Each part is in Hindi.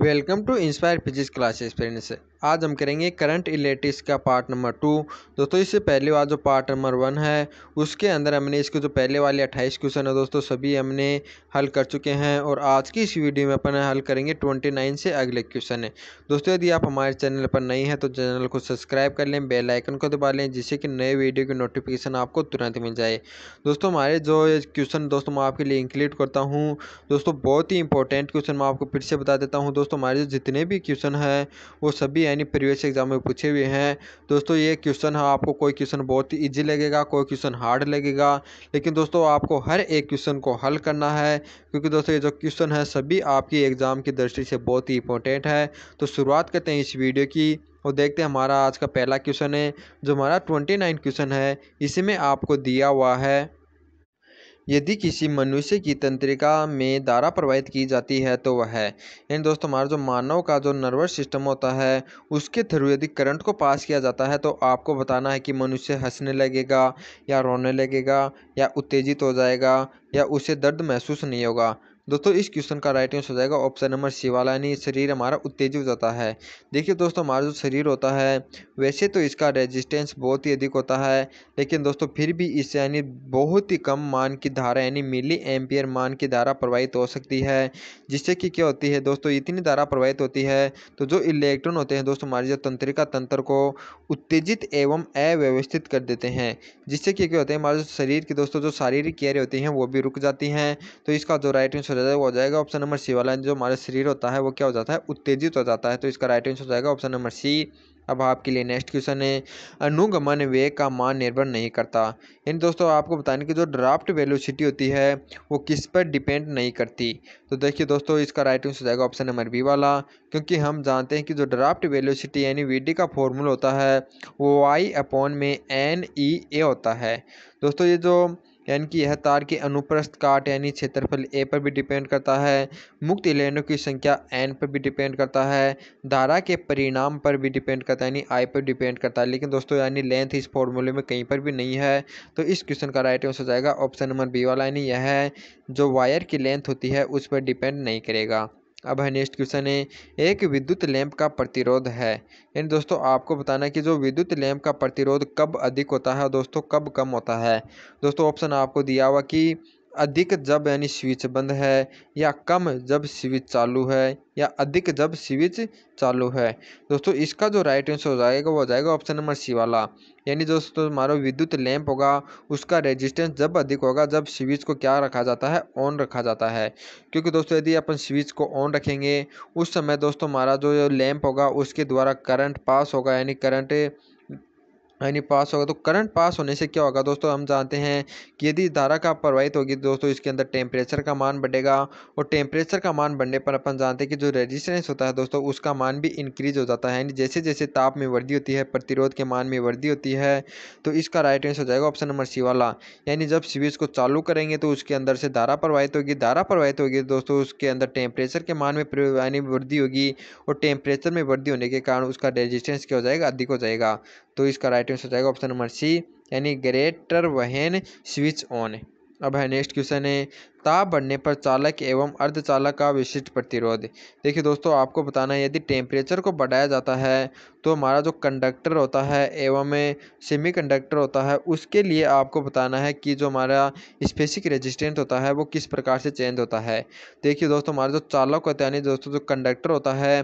welcome to inspire physics classes friends आज हम करेंगे करंट इलेक्ट्रिक्स का पार्ट नंबर टू दोस्तों इससे पहले वाला जो पार्ट नंबर वन है उसके अंदर हमने इसके जो पहले वाले अट्ठाईस क्वेश्चन है दोस्तों सभी हमने हल कर चुके हैं और आज की इस वीडियो में अपन हल करेंगे ट्वेंटी नाइन से अगले क्वेश्चन है दोस्तों यदि आप हमारे चैनल पर नहीं हैं तो चैनल को सब्सक्राइब कर लें बेलाइकन को दबा लें जिससे कि नए वीडियो की नोटिफिकेशन आपको तुरंत मिल जाए दोस्तों हमारे जो क्वेश्चन दोस्तों मैं आपके लिए इंक्लूड करता हूँ दोस्तों बहुत ही इंपॉर्टेंट क्वेश्चन मैं आपको फिर से बता देता हूँ दोस्तों हमारे जितने भी क्वेश्चन हैं वो सभी यानी प्रीवियस एग्जाम में पूछे हुए हैं दोस्तों ये क्वेश्चन है हाँ, आपको कोई क्वेश्चन बहुत ही ईजी लगेगा कोई क्वेश्चन हार्ड लगेगा लेकिन दोस्तों आपको हर एक क्वेश्चन को हल करना है क्योंकि दोस्तों ये जो क्वेश्चन है सभी आपकी एग्ज़ाम की दृष्टि से बहुत ही इंपॉर्टेंट है तो शुरुआत करते हैं इस वीडियो की और देखते हैं हमारा आज का पहला क्वेश्चन है जो हमारा ट्वेंटी नाइन क्वेश्चन है इसी में आपको दिया हुआ है यदि किसी मनुष्य की तंत्रिका में धारा प्रवाहित की जाती है तो वह यानी दोस्तों हमारा जो मानव का जो नर्वस सिस्टम होता है उसके थ्रू यदि करंट को पास किया जाता है तो आपको बताना है कि मनुष्य हंसने लगेगा या रोने लगेगा या उत्तेजित हो जाएगा या उसे दर्द महसूस नहीं होगा दोस्तों इस क्वेश्चन का राइट आंसर हो जाएगा ऑप्शन नंबर सी वाला यानी शरीर हमारा उत्तेजित हो जाता है देखिए दोस्तों हमारा जो शरीर होता है वैसे तो इसका रेजिस्टेंस बहुत ही अधिक होता है लेकिन दोस्तों फिर भी इससे यानी बहुत ही कम मान की धारा यानी मिली एम्पियर मान की धारा प्रवाहित हो सकती है जिससे कि क्या होती है दोस्तों इतनी धारा प्रवाहित होती है तो जो इलेक्ट्रॉन होते हैं दोस्तों हमारे जो तंत्रिका तंत्र को उत्तेजित एवं अव्यवस्थित कर देते हैं जिससे कि क्या होते हैं हमारे शरीर की दोस्तों जो शारीरिक कैरें होती हैं वो भी रुक जाती हैं तो इसका जो राइट आंसर आंसर हो जाएगा वो हो जाएगा ऑप्शन नंबर सी वाला जो हमारा शरीर होता है वो क्या हो जाता है उत्तेजित हो जाता है तो इसका राइट आंसर हो जाएगा ऑप्शन नंबर सी अब आपके लिए नेक्स्ट क्वेश्चन है अनुगमन वेग का मान निर्भर नहीं करता यानी दोस्तों आपको बताने की जो ड्राफ्ट वेलोसिटी होती है वो किस पर डिपेंड नहीं करती तो देखिए दोस्तों इसका राइट आंसर हो जाएगा ऑप्शन नंबर बी वाला क्योंकि हम जानते हैं कि जो ड्राफ्ट वेलोसिटी यानी वी का फॉर्मूला होता है वो आई अपॉन में एन ई ए होता है दोस्तों ये जो यानी कि यह तार के अनुप्रस्थ काट यानी क्षेत्रफल ए पर भी डिपेंड करता है मुक्त इलेक्ट्रॉनों की संख्या एन पर भी डिपेंड करता है धारा के परिणाम पर भी डिपेंड करता है यानी आई पर डिपेंड करता है लेकिन दोस्तों यानी लेंथ इस फॉर्मूले में कहीं पर भी नहीं है तो इस क्वेश्चन का राइट आंसर हो जाएगा ऑप्शन नंबर बी वाला यानी यह जो वायर की लेंथ होती है उस पर डिपेंड नहीं करेगा अब है नेक्स्ट क्वेश्चन है एक विद्युत लैंप का प्रतिरोध है यानी दोस्तों आपको बताना है कि जो विद्युत लैंप का प्रतिरोध कब अधिक होता है दोस्तों कब कम होता है दोस्तों ऑप्शन आपको दिया हुआ कि अधिक जब यानी स्विच बंद है या कम जब स्विच चालू है या अधिक जब स्विच चालू है दोस्तों इसका जो राइट आंसर हो जाएगा वो हो जाएगा ऑप्शन नंबर सी वाला यानी दोस्तों हमारा विद्युत लैंप होगा उसका रेजिस्टेंस जब अधिक होगा जब स्विच को क्या रखा जाता है ऑन रखा जाता है क्योंकि दोस्तों यदि अपन स्विच को ऑन रखेंगे उस समय दोस्तों हमारा जो लैंप होगा उसके द्वारा करंट पास होगा यानी करंट यानी हाँ पास होगा तो करंट पास होने से क्या होगा दोस्तों हम जानते हैं कि यदि धारा का प्रवाहित होगी दोस्तों इसके अंदर टेम्परेचर का मान बढ़ेगा और टेम्परेचर का मान बढ़ने पर अपन जानते हैं कि जो रेजिस्टेंस होता है दोस्तों उसका मान भी इंक्रीज हो जाता है यानी जैसे जैसे ताप में वृद्धि होती है प्रतिरोध के मान में वृद्धि होती है तो इसका राइट आंसर हो जाएगा ऑप्शन नंबर सी वाला यानी जब स्विच को चालू करेंगे तो उसके अंदर से धारा प्रवाहित होगी धारा प्रवाहित होगी दोस्तों उसके अंदर टेम्परेचर के मान में यानी वृद्धि होगी और टेम्परेचर में वृद्धि होने के कारण उसका रेजिस्टेंस क्या हो जाएगा अधिक हो जाएगा तो इसका राइट आंसर हो जाएगा ऑप्शन नंबर सी यानी ग्रेटर वहन स्विच ऑन अब है नेक्स्ट क्वेश्चन है ताप बढ़ने पर चालक एवं अर्धचालक का विशिष्ट प्रतिरोध देखिए दोस्तों आपको बताना है यदि टेम्परेचर को बढ़ाया जाता है तो हमारा जो कंडक्टर होता है एवं सेमी कंडक्टर होता है उसके लिए आपको बताना है कि जो हमारा स्पेसिक रेजिस्टेंट होता है वो किस प्रकार से चेंज होता है देखिए दोस्तों हमारा जो चालक होता है यानी दोस्तों जो कंडक्टर होता है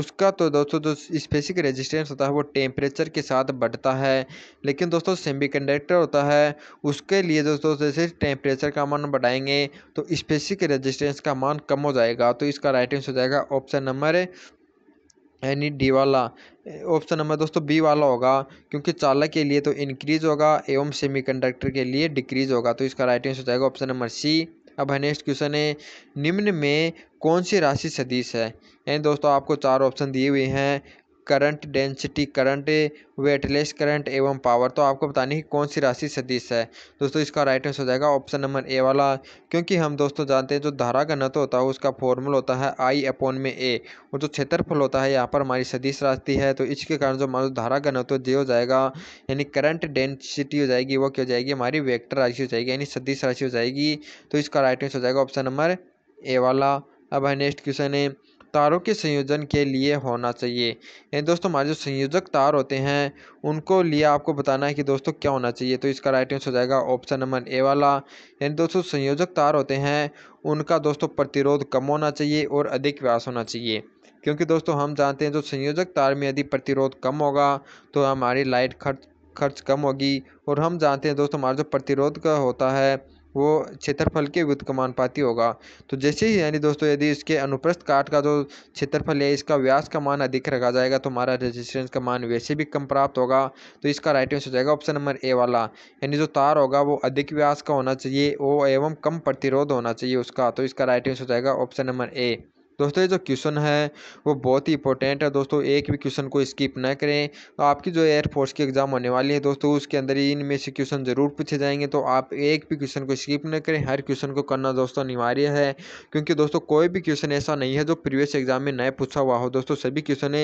उसका तो दोस्तों जो स्पेसिक रेजिस्टेंस होता है वो टेम्परेचर के साथ बढ़ता है लेकिन दोस्तों सेमीकंडक्टर होता है उसके लिए दोस्तों जैसे टेम्परेचर का मान बढ़ाएंगे तो स्पेसिक रेजिस्टेंस का मान कम हो जाएगा तो इसका राइट आंसर हो जाएगा ऑप्शन नंबर यानी डी वाला ऑप्शन नंबर दोस्तों बी वाला होगा क्योंकि चालक के लिए तो इंक्रीज होगा एवं सेमीकंडक्टर के लिए डिक्रीज होगा तो इसका राइट आंसर हो जाएगा ऑप्शन नंबर सी अब है नेक्स्ट क्वेश्चन है निम्न में कौन सी राशि सदिश है यानी दोस्तों आपको चार ऑप्शन दिए हुए हैं current density current wattless current एवं पावर तो आपको बतानी है कौन सी राशि सदिश है दोस्तों इसका राइट आंसर हो जाएगा ऑप्शन नंबर ए वाला क्योंकि हम दोस्तों जानते हैं जो धारा घनत्व होता है उसका फॉर्मूला होता है आई अपॉन में ए और जो क्षेत्रफल होता है यहाँ पर हमारी सदिश राशि है तो इसके कारण जो हमारा धारा नत्व जे हो जाएगा यानी करंट डेंसिटी हो जाएगी वो क्या हो जाएगी हमारी वेक्टर राशि हो जाएगी यानी सदिश राशि हो जाएगी तो इसका राइट आंसर हो जाएगा ऑप्शन नंबर ए वाला अब है नेक्स्ट क्वेश्चन है तारों के संयोजन के लिए होना चाहिए यानी दोस्तों हमारे जो संयोजक तार होते हैं उनको लिए आपको बताना है कि दोस्तों क्या होना चाहिए तो इसका राइट आंसर हो जाएगा ऑप्शन नंबर ए वाला यानी दोस्तों संयोजक तार होते हैं उनका दोस्तों प्रतिरोध कम होना चाहिए और अधिक व्यास होना चाहिए क्योंकि दोस्तों हम जानते हैं जो संयोजक तार में यदि प्रतिरोध कम होगा तो हमारी लाइट खर्च खर्च कम होगी और हम जानते हैं दोस्तों हमारा जो प्रतिरोध का होता है वो क्षेत्रफल के व्युत्क्रमानुपाती पाती होगा तो जैसे ही यानी दोस्तों यदि इसके अनुप्रस्थ काट का जो क्षेत्रफल है इसका व्यास का मान अधिक रखा जाएगा तो हमारा रेजिस्टेंस का मान वैसे भी कम प्राप्त होगा तो इसका राइट आंसर हो जाएगा ऑप्शन नंबर ए वाला यानी जो तार होगा वो अधिक व्यास का होना चाहिए वो एवं कम प्रतिरोध होना चाहिए उसका तो इसका राइट आंसर हो जाएगा ऑप्शन नंबर ए दोस्तों ये जो क्वेश्चन है वो बहुत ही इंपॉर्टेंट है दोस्तों एक भी क्वेश्चन को स्किप ना करें तो आपकी जो एयरफोर्स की एग्ज़ाम होने वाली है दोस्तों उसके अंदर ही इनमें से क्वेश्चन ज़रूर पूछे जाएंगे तो आप एक भी क्वेश्चन को स्किप ना करें हर क्वेश्चन को करना दोस्तों अनिवार्य है क्योंकि दोस्तों कोई भी क्वेश्चन ऐसा नहीं है जो प्रीवियस एग्ज़ाम में नया पूछा हुआ हो दोस्तों सभी क्वेश्चन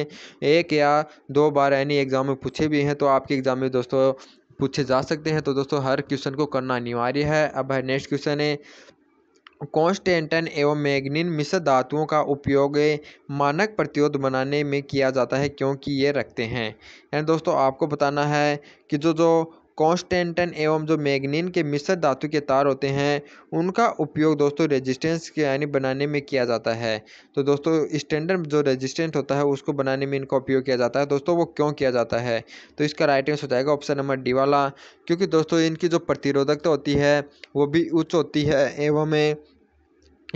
एक या दो बार यानी एग्ज़ाम में पूछे भी हैं तो आपके एग्ज़ाम में दोस्तों पूछे जा सकते हैं तो दोस्तों हर क्वेश्चन को करना अनिवार्य है अब है नेक्स्ट क्वेश्चन है कॉन्स्टेंटन एवं मैंगनीज मिश्र धातुओं का उपयोग मानक प्रतिरोध बनाने में किया जाता है क्योंकि ये रखते हैं यानी दोस्तों आपको बताना है कि जो जो कॉन्स्टेंटन एवं जो मैग्नीन के मिश्र धातु के तार होते हैं उनका उपयोग दोस्तों रेजिस्टेंस के यानी बनाने में किया जाता है तो दोस्तों स्टैंडर्ड जो रेजिस्टेंट होता है उसको बनाने में इनका उपयोग किया जाता है दोस्तों वो क्यों किया जाता है तो इसका राइट आंसर हो जाएगा ऑप्शन नंबर डी वाला क्योंकि दोस्तों इनकी जो प्रतिरोधकता होती है वो भी उच्च होती है एवं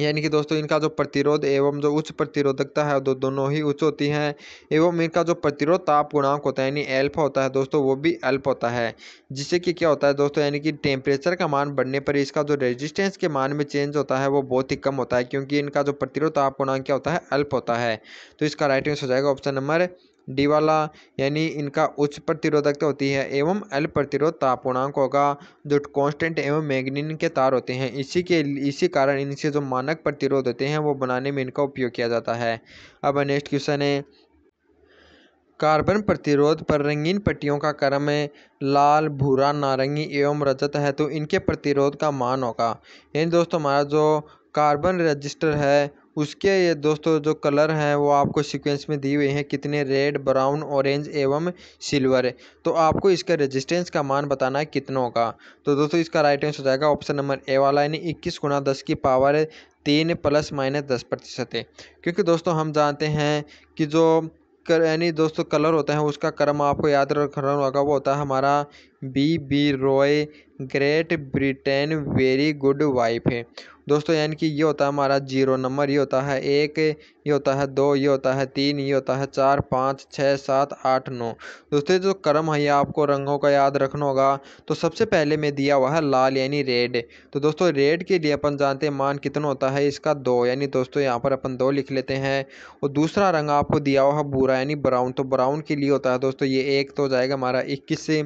यानी कि दोस्तों इनका जो प्रतिरोध एवं जो उच्च प्रतिरोधकता है दो दोनों ही उच्च होती हैं एवं इनका जो प्रतिरोध ताप गुणांक होता है यानी एल्फ होता है दोस्तों वो भी अल्प होता है जिससे कि क्या होता है दोस्तों यानी कि टेम्परेचर का मान बढ़ने पर इसका जो रेजिस्टेंस के मान में चेंज होता है वो बहुत ही कम होता है क्योंकि इनका जो प्रतिरोध ताप गुणांक क्या होता है अल्प होता है तो इसका राइट आंसर हो जाएगा ऑप्शन नंबर डीवाला यानी इनका उच्च प्रतिरोधकता होती है एवं अल्प प्रतिरोध तापूर्णांक होगा जो कांस्टेंट एवं मैग्नीन के तार होते हैं इसी के इसी कारण इनसे जो मानक प्रतिरोध होते हैं वो बनाने में इनका उपयोग किया जाता है अब नेक्स्ट क्वेश्चन है कार्बन प्रतिरोध पर रंगीन पट्टियों का क्रम लाल भूरा नारंगी एवं रजत है तो इनके प्रतिरोध का मान होगा यानी दोस्तों हमारा जो कार्बन रजिस्टर है उसके ये दोस्तों जो कलर हैं वो आपको सीक्वेंस में दी हुई हैं कितने रेड ब्राउन ऑरेंज एवं सिल्वर है तो आपको इसका रेजिस्टेंस का मान बताना है कितनों का तो दोस्तों इसका राइट आंसर हो जाएगा ऑप्शन नंबर ए वाला यानी इक्कीस गुना दस की पावर है तीन प्लस माइनस दस प्रतिशत है क्योंकि दोस्तों हम जानते हैं कि जो कर यानी दोस्तों कलर होता है उसका क्रम आपको याद रखना होगा वो होता है हमारा B B Roy Great Britain very good wife है दोस्तों यानी कि ये होता है हमारा जीरो नंबर ये होता है एक ये होता है दो ये होता है तीन ये होता है चार पाँच छः सात आठ नौ दोस्तों जो क्रम है ये आपको रंगों का याद रखना होगा तो सबसे पहले में दिया हुआ है लाल यानी रेड तो दोस्तों रेड के लिए अपन जानते हैं मान कितना होता है इसका दो यानी दोस्तों यहाँ पर अपन दो लिख लेते हैं और दूसरा रंग आपको दिया हुआ है बुरा यानी ब्राउन तो ब्राउन के लिए होता है दोस्तों ये एक तो जाएगा हमारा इक्कीस से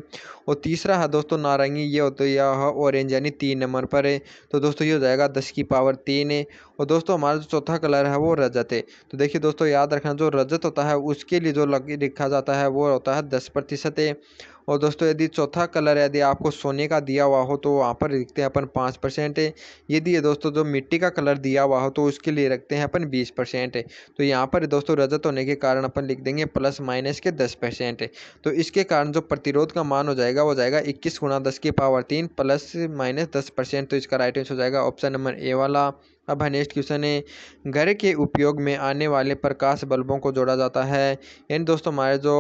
और तीसरा है दोस्तों नारंगी ये होता है ऑरेंज यानी तीन नंबर पर है तो दोस्तों ये हो जाएगा दस की पावर तीन और दोस्तों हमारा जो चौथा कलर है वो रजत है तो देखिए दोस्तों याद रखना जो रजत होता है उसके लिए जो लग लिखा जाता है वो होता है दस प्रतिशत और दोस्तों यदि चौथा कलर यदि आपको सोने का दिया हुआ हो तो वहाँ पर लिखते हैं अपन पाँच परसेंट यदि ये दोस्तों जो मिट्टी का कलर दिया हुआ हो तो उसके लिए रखते हैं अपन बीस परसेंट तो यहाँ पर दोस्तों रजत होने के कारण अपन लिख देंगे प्लस माइनस के दस परसेंट तो इसके कारण जो प्रतिरोध का मान हो जाएगा वो जाएगा इक्कीस गुणा दस की पावर तीन प्लस माइनस दस परसेंट तो इसका राइट आंसर हो जाएगा ऑप्शन नंबर ए वाला अब है नेक्स्ट क्वेश्चन है घर के उपयोग में आने वाले प्रकाश बल्बों को जोड़ा जाता है यानी दोस्तों हमारे जो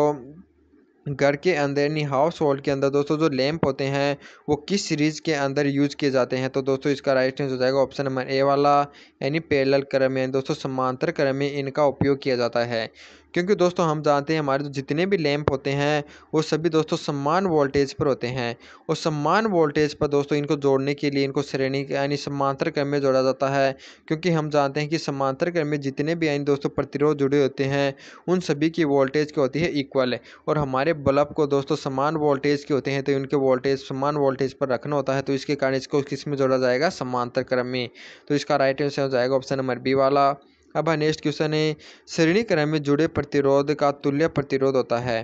घर के अंदर यानी हाउस होल्ड के अंदर दोस्तों जो लैंप होते हैं वो किस सीरीज़ के अंदर यूज किए जाते हैं तो दोस्तों इसका राइट आंसर हो जाएगा ऑप्शन नंबर ए वाला यानी पैरेलल क्रम में दोस्तों समांतर क्रम में इनका उपयोग किया जाता है क्योंकि दोस्तों हम जानते हैं हमारे जो जितने भी लैंप होते हैं वो सभी दोस्तों समान वोल्टेज पर होते हैं और समान वोल्टेज पर दोस्तों इनको जोड़ने के लिए इनको श्रेणी यानी समांतर क्रम में जोड़ा जाता है क्योंकि हम जानते हैं कि समांतर क्रम में जितने भी यानी दोस्तों प्रतिरोध जुड़े होते हैं उन सभी की वोल्टेज की होती है इक्वल और हमारे बल्ब को दोस्तों समान वोल्टेज के होते हैं तो इनके वोल्टेज समान वोल्टेज पर रखना होता है तो इसके कारण इसको किस में जोड़ा जाएगा समांतर क्रम में तो इसका राइट आंसर हो जाएगा ऑप्शन नंबर बी वाला अब नेक्स्ट क्वेश्चन है श्रेणी क्रम में जुड़े प्रतिरोध का तुल्य प्रतिरोध होता है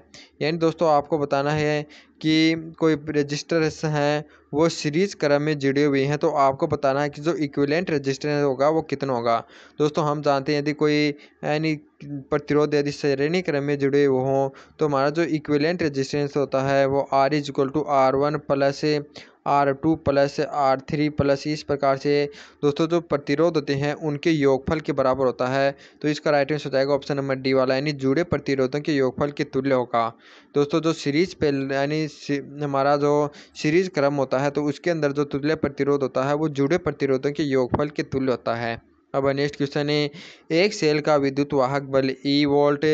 यानी दोस्तों आपको बताना है कि कोई रजिस्टर हैं वो सीरीज क्रम में जुड़े हुए हैं तो आपको बताना है कि जो इक्विलेंट रजिस्टेंस होगा वो कितना होगा दोस्तों हम जानते हैं यदि कोई यानी प्रतिरोध यदि श्रेणी क्रम में जुड़े हुए हों तो हमारा जो इक्विलेंट रजिस्टेंस होता है वो R is equal to R one plus R two plus R three plus इस प्रकार से दोस्तों जो प्रतिरोध होते हैं उनके योगफल के बराबर होता है तो इसका राइट आंसर हो जाएगा ऑप्शन नंबर डी वाला यानी जुड़े प्रतिरोधों के योगफल के तुल्य होगा दोस्तों जो सीरीज पे यानी हमारा जो सीरीज क्रम होता है तो उसके अंदर जो तुल्य प्रतिरोध होता है वो जुड़े प्रतिरोधों के योगफल के तुल्य होता है अब नेक्स्ट क्वेश्चन है एक सेल का विद्युत वाहक बल ई e वोल्ट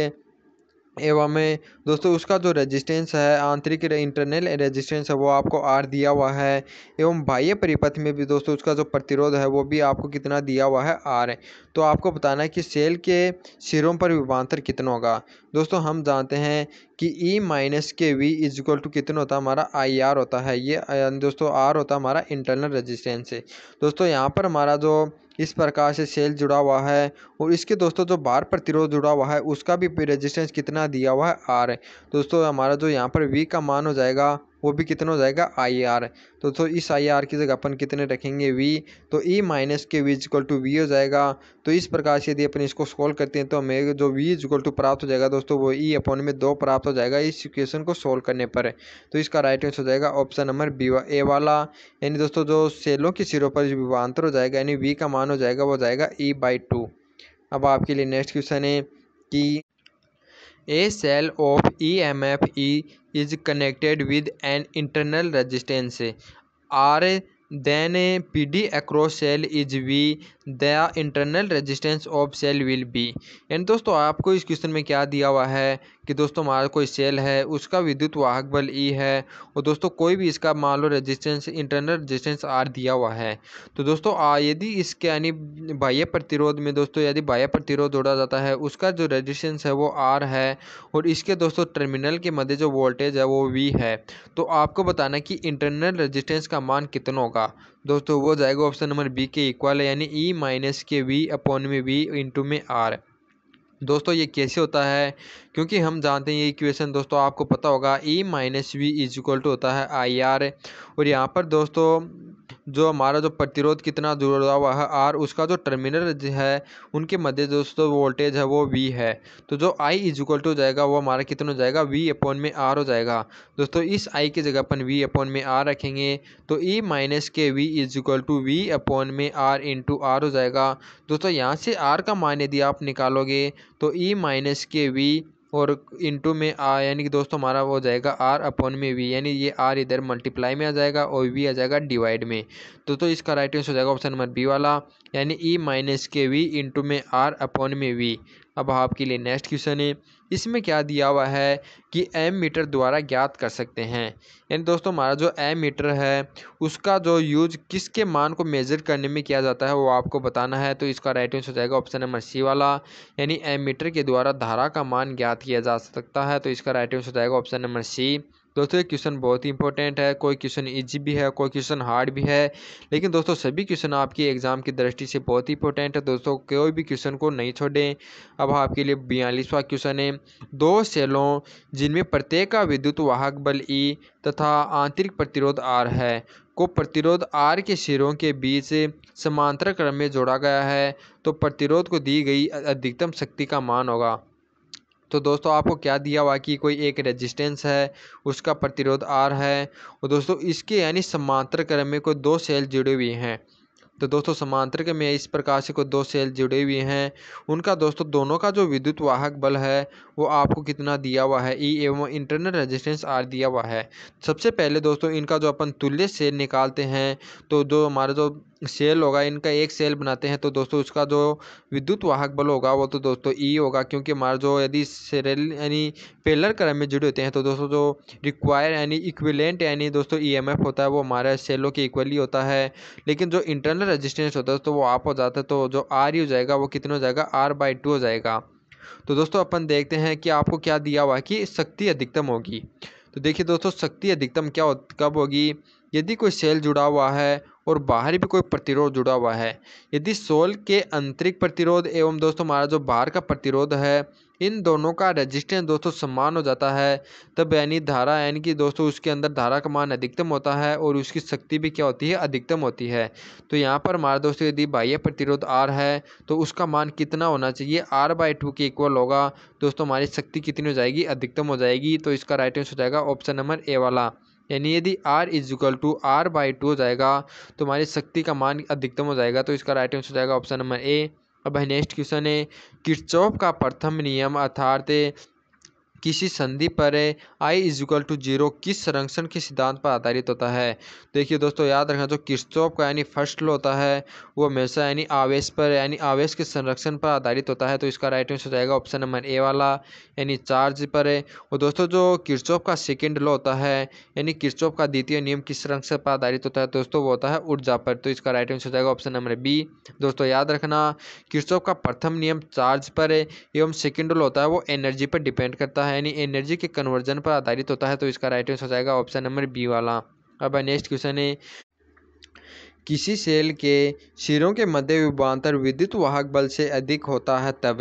एवं दोस्तों उसका जो रेजिस्टेंस है आंतरिक इंटरनल रेजिस्टेंस है वो आपको आर दिया हुआ है एवं बाह्य परिपथ में भी दोस्तों उसका जो प्रतिरोध है वो भी आपको कितना दिया हुआ है आर तो आपको बताना है कि सेल के सिरों पर विभांतर कितना होगा दोस्तों हम जानते हैं कि ई माइनस के वी इज इक्वल टू कितना होता है हमारा आई आर होता है ये दोस्तों आर होता है हमारा इंटरनल रजिस्टेंस दोस्तों यहाँ पर हमारा जो इस प्रकार से सेल जुड़ा हुआ है और इसके दोस्तों जो बार प्रतिरोध जुड़ा हुआ है उसका भी रेजिस्टेंस कितना दिया हुआ है आर दोस्तों हमारा जो यहाँ पर वी का मान हो जाएगा वो भी कितना हो जाएगा आई आर तो तो इस आई आर की जगह अपन कितने रखेंगे वी तो ई माइनस के वी इजक्वल टू वी हो जाएगा तो इस प्रकार से यदि अपन इसको सोल्व करते हैं तो हमें जो वी इजक्वल टू प्राप्त हो जाएगा दोस्तों वो ई e अपॉन में दो प्राप्त हो जाएगा इस इक्वेशन को सोल्व करने पर तो इसका राइट आंसर हो जाएगा ऑप्शन नंबर बी वा, ए वाला यानी दोस्तों जो सेलों के सिरों पर विवान्तर हो जाएगा यानी वी का मान हो जाएगा वो जाएगा ई बाई टू अब आपके लिए नेक्स्ट क्वेश्चन है कि a cell of E M F E is connected with an internal resistance R then a P D across cell is V the internal resistance of cell will be and दोस्तों आपको इस क्वेश्चन में क्या दिया हुआ है कि दोस्तों हमारा कोई सेल है उसका विद्युत वाहक बल ई e है और दोस्तों कोई भी इसका मान लो रेजिस्टेंस इंटरनल रेजिस्टेंस आर दिया हुआ है तो दोस्तों आ यदि इसके यानी बाह्य प्रतिरोध में दोस्तों यदि बाह्य प्रतिरोध जोड़ा जाता है उसका जो रेजिस्टेंस है वो आर है और इसके दोस्तों टर्मिनल के मध्य जो वोल्टेज है वो वी है तो आपको बताना कि इंटरनल रेजिस्टेंस का मान कितना होगा दोस्तों वो जाएगा ऑप्शन नंबर बी के इक्वल यानी ई e माइनस के वी अपॉन में वी इंटू में आर दोस्तों ये कैसे होता है क्योंकि हम जानते हैं ये इक्वेशन दोस्तों आपको पता होगा E minus V is equal to होता है आई आर और यहाँ पर दोस्तों जो हमारा जो प्रतिरोध कितना जुड़ा हुआ है आर उसका जो टर्मिनल है उनके मध्य दोस्तों वोल्टेज है वो वी है तो जो आई इज इक्वल टू जाएगा वो हमारा कितना हो जाएगा वी अपॉन में आर हो जाएगा दोस्तों इस आई की जगह अपन वी अपॉन में आर रखेंगे तो ई माइनस के V is equal to V upon में आर टू आर हो जाएगा दोस्तों यहाँ से आर का मान यदि आप निकालोगे तो ई माइनस के वी और इंटू में आ यानी कि दोस्तों हमारा वो हो जाएगा आर अपॉन में वी यानी ये आर इधर मल्टीप्लाई में आ जाएगा और वी आ जाएगा डिवाइड में तो तो इसका राइट आंसर हो जाएगा ऑप्शन नंबर बी वाला यानी ई माइनस के वी इंटू में आर अपॉन में वी अब आपके लिए नेक्स्ट क्वेश्चन है इसमें क्या दिया हुआ है कि एम मीटर द्वारा ज्ञात कर सकते हैं यानी दोस्तों हमारा जो एम मीटर है उसका जो यूज किसके मान को मेज़र करने में किया जाता है वो आपको बताना है तो इसका राइट आंसर हो जाएगा ऑप्शन नंबर सी वाला यानी एम मीटर के द्वारा धारा का मान ज्ञात किया जा सकता है तो इसका राइट आंसर हो जाएगा ऑप्शन नंबर सी दोस्तों ये क्वेश्चन बहुत ही इंपॉर्टेंट है कोई क्वेश्चन ईजी भी है कोई क्वेश्चन हार्ड भी है लेकिन दोस्तों सभी क्वेश्चन आपकी एग्जाम की दृष्टि से बहुत ही इंपॉर्टेंट है दोस्तों कोई भी क्वेश्चन को नहीं छोड़ें अब आपके लिए बयालीसवा क्वेश्चन है दो सेलों जिनमें प्रत्येक का विद्युत वाहक बल ई e तथा आंतरिक प्रतिरोध आर है को प्रतिरोध आर के सिरों के बीच समांतर क्रम में जोड़ा गया है तो प्रतिरोध को दी गई अधिकतम शक्ति का मान होगा तो दोस्तों आपको क्या दिया हुआ कि कोई एक रेजिस्टेंस है उसका प्रतिरोध आर है और दोस्तों इसके यानी समांतर क्रम में कोई दो सेल जुड़े हुए हैं तो दोस्तों समांतर क्रम में इस प्रकार से कोई दो सेल जुड़े हुए हैं उनका दोस्तों दोनों का जो विद्युत वाहक बल है वो आपको कितना दिया हुआ है ई e एवं इंटरनल रेजिस्टेंस आर दिया हुआ है सबसे पहले दोस्तों इनका जो अपन तुल्य सेल निकालते हैं तो जो हमारा जो सेल होगा इनका एक सेल बनाते हैं तो दोस्तों उसका जो विद्युत वाहक बल होगा वो तो दोस्तों ई e होगा क्योंकि हमारे जो यदि सेल यानी पेलर क्रम में जुड़े होते हैं तो दोस्तों जो रिक्वायर यानी इक्विलेंट यानी दोस्तों ईएमएफ e होता है वो हमारे सेलों के इक्वली होता है लेकिन जो इंटरनल रजिस्टेंस होता है दोस्तों वो आप हो जाता है तो जो आर ही e हो जाएगा वो कितना हो जाएगा आर बाई टू हो जाएगा तो दोस्तों अपन देखते हैं कि आपको क्या दिया हुआ कि शक्ति अधिकतम होगी तो देखिए दोस्तों शक्ति अधिकतम क्या कब होगी यदि कोई सेल जुड़ा हुआ है और बाहर भी कोई प्रतिरोध जुड़ा हुआ है यदि सोल के आंतरिक प्रतिरोध एवं दोस्तों हमारा जो बाहर का प्रतिरोध है इन दोनों का रेजिस्टेंस दोस्तों समान हो जाता है तब यानी धारा यानी कि दोस्तों उसके अंदर धारा का मान अधिकतम होता है और उसकी शक्ति भी क्या होती है अधिकतम होती है तो यहाँ पर हमारा दोस्तों यदि बाह्य प्रतिरोध आर है तो उसका मान कितना होना चाहिए आर बाई टू के इक्वल होगा दोस्तों हमारी शक्ति कितनी हो जाएगी अधिकतम हो जाएगी तो इसका राइट आंसर हो जाएगा ऑप्शन नंबर ए वाला यानी यदि R is equal to R by two हो जाएगा तो हमारी शक्ति का मान अधिकतम हो जाएगा तो इसका राइट आंसर हो जाएगा ऑप्शन नंबर ए अब नेक्स्ट क्वेश्चन है किरचॉफ का प्रथम नियम अर्थात किसी संधि पर है I is equal to zero किस संरक्षण के सिद्धांत पर आधारित होता है देखिए दोस्तों याद रखना जो किस्तोप का यानी फर्स्ट लॉ होता है वो हमेशा यानी आवेश पर यानी आवेश के संरक्षण पर आधारित होता है तो इसका राइट आंसर हो जाएगा ऑप्शन नंबर ए वाला यानी चार्ज पर है और दोस्तों जो किरचौप का सेकेंड लॉ होता है यानी किरचौप का द्वितीय नियम किस संरक्षण पर आधारित होता है दोस्तों वो होता है ऊर्जा पर तो इसका राइट आंसर हो जाएगा ऑप्शन नंबर बी दोस्तों याद रखना किरचौप का प्रथम नियम चार्ज पर है एवं सेकेंड लॉ होता है वो एनर्जी पर डिपेंड करता है है यानी एनर्जी के कन्वर्जन पर आधारित होता है तो इसका राइट आंसर हो जाएगा ऑप्शन नंबर बी वाला अब नेक्स्ट क्वेश्चन है किसी सेल के सिरों के मध्य विभांतर विद्युत वाहक बल से अधिक होता है तब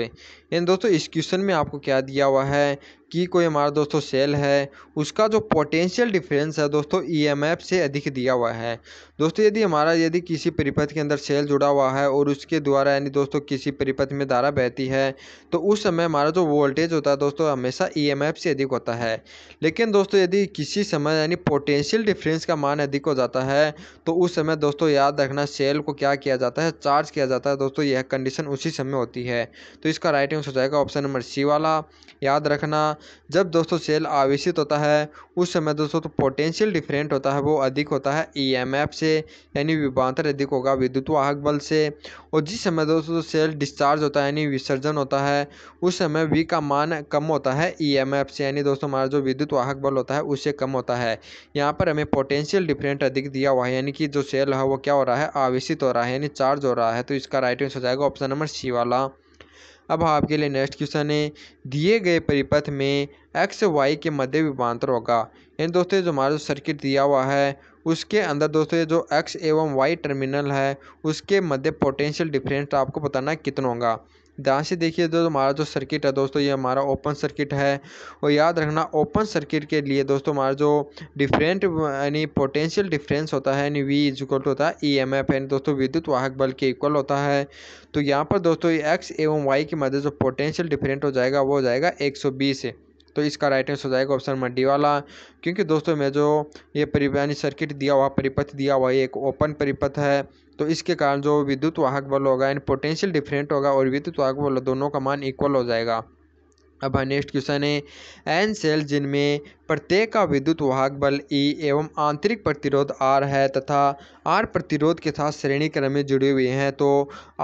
इन दोस्तों इस क्वेश्चन में आपको क्या दिया हुआ है की कोई हमारा दोस्तों सेल है उसका जो पोटेंशियल डिफरेंस है दोस्तों ईएमएफ e से अधिक दिया हुआ है दोस्तों यदि हमारा यदि किसी परिपथ के अंदर सेल जुड़ा हुआ है और उसके द्वारा यानी दोस्तों किसी परिपथ में धारा बहती है तो उस समय हमारा जो वोल्टेज होता है दोस्तों हमेशा ईएमएफ e से अधिक होता है लेकिन दोस्तों यदि किसी समय यानी पोटेंशियल डिफरेंस का मान अधिक हो जाता है तो उस समय दोस्तों याद रखना सेल को क्या किया जाता है चार्ज किया जाता है दोस्तों यह कंडीशन उसी समय होती है तो इसका राइट आंसर हो जाएगा ऑप्शन नंबर सी वाला याद रखना जब दोस्तों सेल आवेशित होता है उस समय दोस्तों तो पोटेंशियल डिफरेंट होता है वो अधिक होता है ईएमएफ e से यानी विभांतर अधिक होगा विद्युत वाहक बल से और जिस समय दोस्तों तो सेल डिस्चार्ज होता है यानी विसर्जन होता है उस समय वी का मान कम होता है ई e से यानी दोस्तों हमारा जो विद्युत वाहक बल होता है उससे कम होता है यहाँ पर हमें पोटेंशियल डिफरेंट अधिक दिया हुआ है यानी कि जो सेल है वो क्या हो रहा है आवेशित हो रहा है यानी चार्ज हो रहा है तो इसका राइट आंसर हो जाएगा ऑप्शन नंबर सी वाला अब आपके लिए नेक्स्ट क्वेश्चन है दिए गए परिपथ में एक्स वाई के मध्य विभांतर होगा यानी दोस्तों जो हमारा जो सर्किट दिया हुआ है उसके अंदर दोस्तों जो एक्स एवं वाई टर्मिनल है उसके मध्य पोटेंशियल डिफरेंस आपको बताना कितना होगा ध्यान से देखिए दोस्तों हमारा जो सर्किट है दोस्तों ये हमारा ओपन सर्किट है और याद रखना ओपन सर्किट के लिए दोस्तों हमारा जो डिफरेंट यानी पोटेंशियल डिफरेंस होता है यानी वी इज इक्वल होता है ई एम एफ यानी दोस्तों विद्युत वाहक बल के इक्वल होता है तो यहाँ पर दोस्तों एक्स एवं वाई की मदद जो पोटेंशियल डिफरेंट हो जाएगा वो हो जाएगा एक सौ बीस तो इसका राइट आंसर हो जाएगा ऑप्शन नंबर डी वाला क्योंकि दोस्तों मैं जो ये परिवहन सर्किट दिया हुआ परिपथ दिया हुआ ये एक ओपन परिपथ है तो इसके कारण जो विद्युत वाहक बल होगा यानी पोटेंशियल डिफरेंट होगा और विद्युत वाहक बल दोनों का मान इक्वल हो जाएगा अब हाँ नेक्स्ट क्वेश्चन है एन सेल जिनमें प्रत्येक का विद्युत वाहक बल ई e एवं आंतरिक प्रतिरोध आर है तथा आर प्रतिरोध के साथ श्रेणी क्रम में जुड़े हुए हैं तो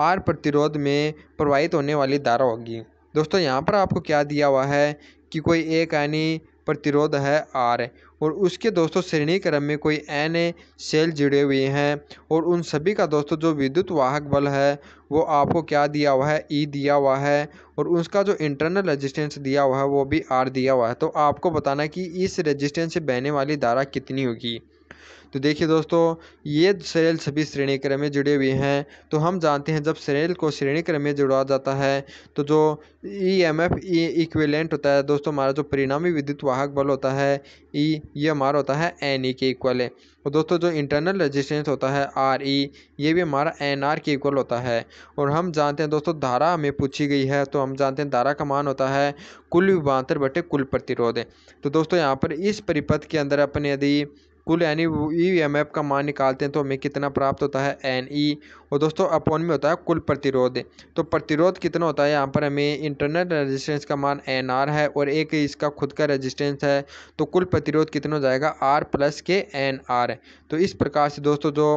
आर प्रतिरोध में प्रवाहित होने वाली धारा होगी दोस्तों यहाँ पर आपको क्या दिया हुआ है कि कोई एक आयनी प्रतिरोध है आर और उसके दोस्तों श्रेणी क्रम में कोई एन सेल जुड़े हुए हैं और उन सभी का दोस्तों जो विद्युत वाहक बल है वो आपको क्या दिया हुआ है ई दिया हुआ है और उसका जो इंटरनल रेजिस्टेंस दिया हुआ है वो भी आर दिया हुआ है तो आपको बताना कि इस रेजिस्टेंस से बहने वाली धारा कितनी होगी तो देखिए दोस्तों ये सेल सभी श्रेणी क्रम में जुड़े हुए हैं तो हम जानते हैं जब सेल को श्रेणी क्रम में जुड़ा जाता है तो जो ई एम एफ इक्विलेंट होता है दोस्तों हमारा जो परिणामी विद्युत वाहक बल होता है ई e ये हमारा होता है एन ई e के इक्वल है और दोस्तों जो इंटरनल रजिस्टेंस होता है आर ई e, ये भी हमारा एन आर के इक्वल होता है और हम जानते हैं दोस्तों धारा हमें पूछी गई है तो हम जानते हैं धारा का मान होता है कुल विभांतर बटे कुल प्रतिरोध तो दोस्तों यहाँ पर इस परिपथ के अंदर अपने यदि कुल यानी ई एम एफ का मान निकालते हैं तो हमें कितना प्राप्त होता है एन ई e और दोस्तों अपॉन में होता है कुल प्रतिरोध तो प्रतिरोध कितना होता है यहाँ पर हमें इंटरनल रेजिस्टेंस का मान एन आर है और एक इसका खुद का रेजिस्टेंस है तो कुल प्रतिरोध कितना हो जाएगा आर प्लस के एन आर तो इस प्रकार से दोस्तों जो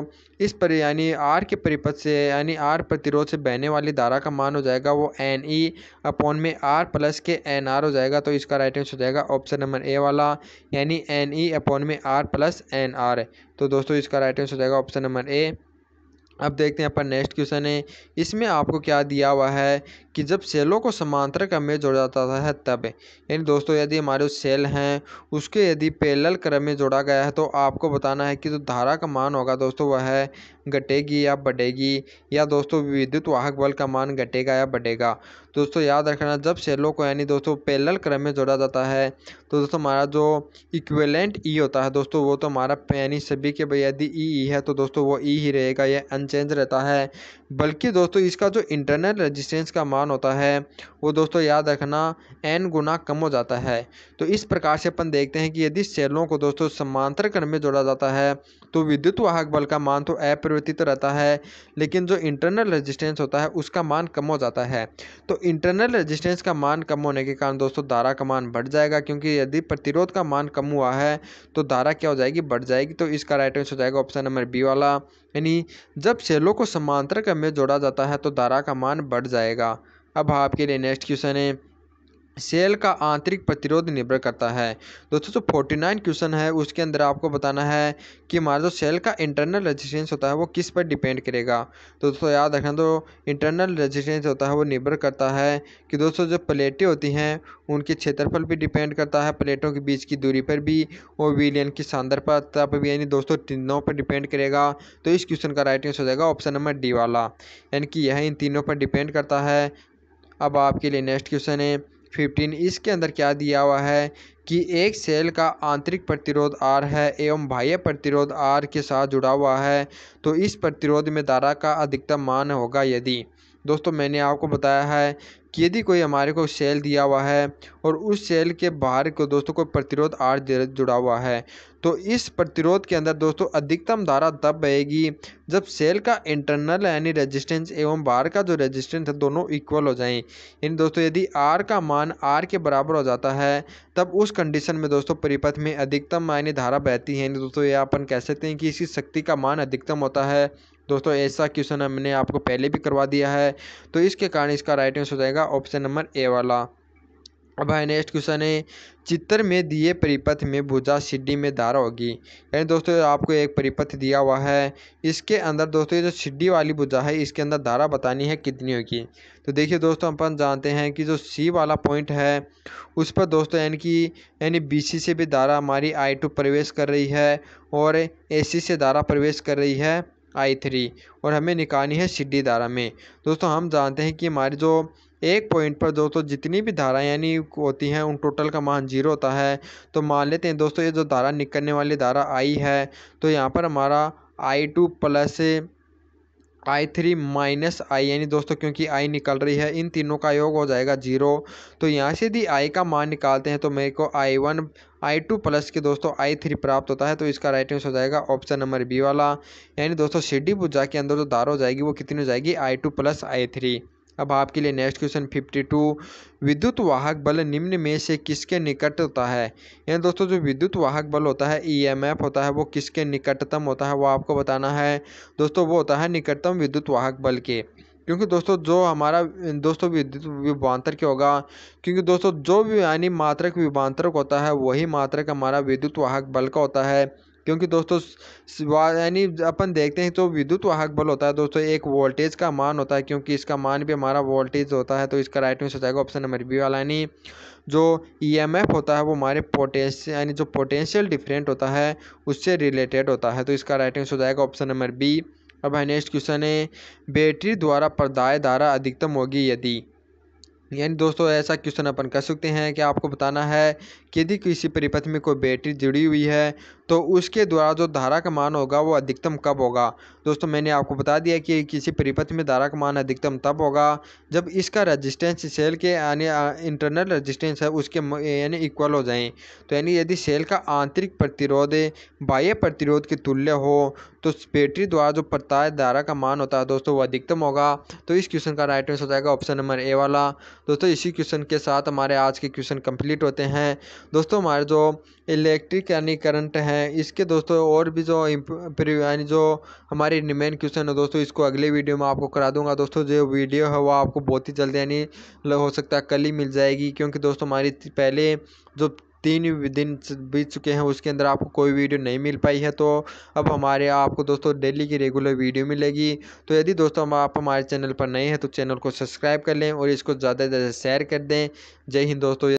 इस पर यानी आर के परिपथ से यानी आर प्रतिरोध से बहने वाली धारा का मान हो जाएगा वो एन ई e अपॉन में आर प्लस के एन आर हो जाएगा तो इसका राइट आंसर हो जाएगा ऑप्शन नंबर ए वाला यानी एन ई e अपॉन में आर प्लस एन आर तो दोस्तों इसका राइट आंसर हो जाएगा ऑप्शन नंबर ए अब देखते हैं अपन नेक्स्ट क्वेश्चन है इसमें आपको क्या दिया हुआ है कि जब सेलों को समांतर क्रम में जोड़ा जाता है तब यानी दोस्तों यदि हमारे जो सेल हैं उसके यदि पैरेलल क्रम में जोड़ा गया है तो आपको बताना है कि जो धारा का मान होगा दोस्तों वह है घटेगी या बढ़ेगी या दोस्तों विद्युत वाहक बल का मान घटेगा या बढ़ेगा दोस्तों याद रखना जब सेलों को यानी दोस्तों पैरेलल क्रम में जोड़ा जाता है तो दोस्तों हमारा जो इक्वेलेंट ई e होता है दोस्तों वो तो हमारा यानी सभी के यदि ई e ई e है तो दोस्तों वो ई ही रहेगा यह अनचेंज रहता है बल्कि दोस्तों इसका जो इंटरनल रजिस्टेंस का मान होता है वो दोस्तों याद रखना एन गुना कम हो जाता है तो इस प्रकार से अपन देखते हैं कि यदि सेलों को दोस्तों समांतर क्रम में जोड़ा जाता है तो विद्युत वाहक बल का मान तो अपरिवर्तित रहता है लेकिन जो इंटरनल रेजिस्टेंस होता है उसका मान कम हो जाता है तो इंटरनल रेजिस्टेंस का मान कम होने के कारण दोस्तों धारा का मान बढ़ जाएगा क्योंकि यदि प्रतिरोध का मान कम हुआ है तो धारा क्या हो जाएगी बढ़ जाएगी तो इसका राइट आंसर हो जाएगा ऑप्शन नंबर बी वाला यानी जब सेलों को समांतर क्रम में जोड़ा जाता है तो धारा का मान बढ़ जाएगा अब आपके लिए नेक्स्ट क्वेश्चन है सेल का आंतरिक प्रतिरोध निर्भर करता है दोस्तों जो फोर्टी नाइन क्वेश्चन है उसके अंदर आपको बताना है कि हमारा जो सेल का इंटरनल रेजिस्टेंस होता है वो किस पर डिपेंड करेगा तो दोस्तों याद रखना तो इंटरनल रेजिस्टेंस होता है वो निर्भर करता है कि दोस्तों जो प्लेटें होती हैं उनके क्षेत्रफल पर डिपेंड करता है प्लेटों के बीच की दूरी पर भी और विलियन की सांद्रता पर भी यानी दोस्तों तीनों पर डिपेंड करेगा तो इस क्वेश्चन का राइट आंसर हो जाएगा ऑप्शन नंबर डी वाला यानी कि यह इन तीनों पर डिपेंड करता है अब आपके लिए नेक्स्ट क्वेश्चन है फिफ्टीन इसके अंदर क्या दिया हुआ है कि एक सेल का आंतरिक प्रतिरोध आर है एवं बाह्य प्रतिरोध आर के साथ जुड़ा हुआ है तो इस प्रतिरोध में धारा का अधिकतम मान होगा यदि दोस्तों मैंने आपको बताया है कि यदि कोई हमारे को सेल दिया हुआ है और उस सेल के बाहर को दोस्तों कोई प्रतिरोध आर जुड़ा हुआ है तो इस प्रतिरोध के अंदर दोस्तों अधिकतम धारा तब बहेगी जब सेल का इंटरनल यानी रेजिस्टेंस एवं बाहर का जो रेजिस्टेंस है दोनों इक्वल हो जाएं यानी दोस्तों यदि आर का मान आर के बराबर हो जाता है तब उस कंडीशन में दोस्तों परिपथ में अधिकतम यानी धारा बहती है दोस्तों ये अपन कह सकते हैं कि इसकी शक्ति का मान अधिकतम होता है दोस्तों ऐसा क्वेश्चन हमने आपको पहले भी करवा दिया है तो इसके कारण इसका राइट आंसर हो जाएगा ऑप्शन नंबर ए वाला अब है नेक्स्ट क्वेश्चन है चित्र में दिए परिपथ में भुजा सिड्डी में धारा होगी यानी दोस्तों आपको एक परिपथ दिया हुआ है इसके अंदर दोस्तों ये जो सिड्डी वाली भुजा है इसके अंदर धारा बतानी है कितनी होगी तो देखिए दोस्तों अपन जानते हैं कि जो सी वाला पॉइंट है उस पर दोस्तों यानी कि यानी बी सी से भी धारा हमारी आई टू प्रवेश कर रही है और ए सी से धारा प्रवेश कर रही है आई थ्री और हमें निकालनी है सीढ़ी धारा में दोस्तों हम जानते हैं कि हमारी जो एक पॉइंट पर दोस्तों जितनी भी धाराएं यानी होती हैं उन टोटल का मान जीरो होता है तो मान लेते हैं दोस्तों ये जो धारा निकलने वाली धारा आई है तो यहाँ पर हमारा I two plus I three minus I यानी दोस्तों क्योंकि आई निकल रही है इन तीनों का योग हो जाएगा जीरो तो यहाँ से यदि आई का मान निकालते हैं तो मेरे को I one I two plus के दोस्तों आई थ्री प्राप्त होता है तो इसका राइट आंसर हो जाएगा ऑप्शन नंबर बी वाला यानी दोस्तों सीढ़ी पूजा के अंदर जो तो दार हो जाएगी वो कितनी हो जाएगी I two plus I three अब आपके लिए नेक्स्ट क्वेश्चन फिफ्टी टू विद्युत वाहक बल निम्न में से किसके निकट होता है यानी दोस्तों जो विद्युत वाहक बल होता है ईएमएफ e होता है वो किसके निकटतम होता है वो आपको बताना है दोस्तों वो होता है निकटतम विद्युत वाहक बल के क्योंकि दोस्तों जो हमारा दोस्तों विद्युत विभांतर के होगा क्योंकि दोस्तों जो भी यानी मात्रक विभांतरक होता है वही मात्रक हमारा विद्युत वाहक बल का होता है क्योंकि दोस्तों यानी अपन देखते हैं तो विद्युत वाहक बल होता है दोस्तों एक वोल्टेज का मान होता है क्योंकि इसका मान भी हमारा वोल्टेज होता है तो इसका राइट में सोचाएगा ऑप्शन नंबर बी वाला यानी जो ईएमएफ e होता है वो हमारे पोटेंशियल यानी जो पोटेंशियल डिफरेंट होता है उससे रिलेटेड होता है तो इसका राइट आंसर हो जाएगा ऑप्शन नंबर बी अब है नेक्स्ट क्वेश्चन है बैटरी द्वारा प्रदाय धारा अधिकतम होगी यदि यानी दोस्तों ऐसा क्वेश्चन अपन कर सकते हैं कि आपको बताना है कि यदि किसी परिपथ में कोई बैटरी जुड़ी हुई है तो उसके द्वारा जो धारा का मान होगा वो अधिकतम कब होगा दोस्तों मैंने आपको बता दिया कि किसी परिपथ में धारा का मान अधिकतम तब होगा जब इसका रजिस्टेंस सेल के यानी इंटरनल रजिस्टेंस है उसके यानी इक्वल हो जाए तो यानी यदि सेल का आंतरिक प्रतिरोध बाह्य प्रतिरोध के तुल्य हो तो बैटरी द्वारा जो प्रताय धारा का मान होता है दोस्तों वो अधिकतम होगा तो इस क्वेश्चन का राइट आंसर हो जाएगा ऑप्शन नंबर ए वाला दोस्तों इसी क्वेश्चन के साथ हमारे आज के क्वेश्चन कंप्लीट होते हैं दोस्तों हमारे जो इलेक्ट्रिक यानी करंट है इसके दोस्तों और भी जो यानी जो हमारी मेन क्वेश्चन है दोस्तों इसको अगले वीडियो में आपको करा दूंगा दोस्तों जो वीडियो है वो आपको बहुत ही जल्दी यानी हो सकता है कल ही मिल जाएगी क्योंकि दोस्तों हमारी पहले जो तीन दिन बीत चुके हैं उसके अंदर आपको कोई वीडियो नहीं मिल पाई है तो अब हमारे आपको दोस्तों डेली की रेगुलर वीडियो मिलेगी तो यदि दोस्तों हम आप हमारे चैनल पर नए हैं तो चैनल को सब्सक्राइब कर लें और इसको ज़्यादा से ज़्यादा शेयर कर दें जय हिंद दोस्तों